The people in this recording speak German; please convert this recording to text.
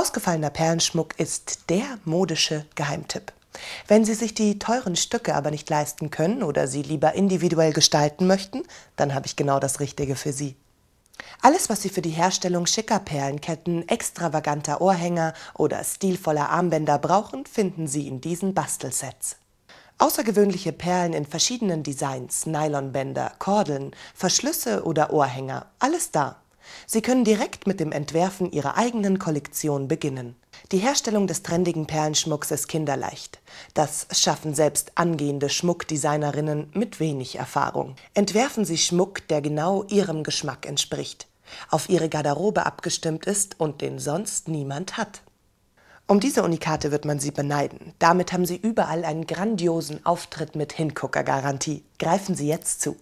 Ausgefallener Perlenschmuck ist der modische Geheimtipp. Wenn Sie sich die teuren Stücke aber nicht leisten können oder sie lieber individuell gestalten möchten, dann habe ich genau das Richtige für Sie. Alles, was Sie für die Herstellung schicker Perlenketten, extravaganter Ohrhänger oder stilvoller Armbänder brauchen, finden Sie in diesen Bastelsets. Außergewöhnliche Perlen in verschiedenen Designs, Nylonbänder, Kordeln, Verschlüsse oder Ohrhänger, alles da. Sie können direkt mit dem Entwerfen Ihrer eigenen Kollektion beginnen. Die Herstellung des trendigen Perlenschmucks ist kinderleicht. Das schaffen selbst angehende Schmuckdesignerinnen mit wenig Erfahrung. Entwerfen Sie Schmuck, der genau Ihrem Geschmack entspricht, auf Ihre Garderobe abgestimmt ist und den sonst niemand hat. Um diese Unikate wird man sie beneiden. Damit haben sie überall einen grandiosen Auftritt mit Hinguckergarantie. Greifen Sie jetzt zu.